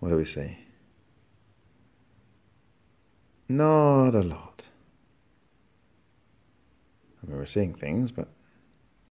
what do we see? Not a lot. I mean, we're seeing things, but